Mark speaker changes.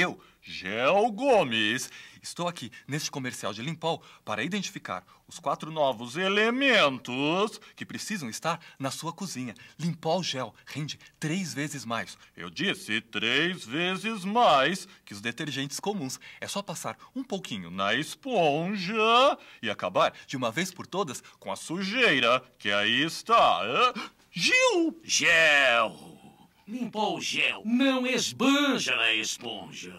Speaker 1: Eu, Gel Gomes, estou aqui neste comercial de Limpol para identificar os quatro novos elementos que precisam estar na sua cozinha. Limpol Gel rende três vezes mais. Eu disse três vezes mais que os detergentes comuns. É só passar um pouquinho na esponja
Speaker 2: e acabar de uma vez por todas com a sujeira que aí está.
Speaker 3: Gil!
Speaker 4: Gel! Limpa o gel. Não esbanja na esponja.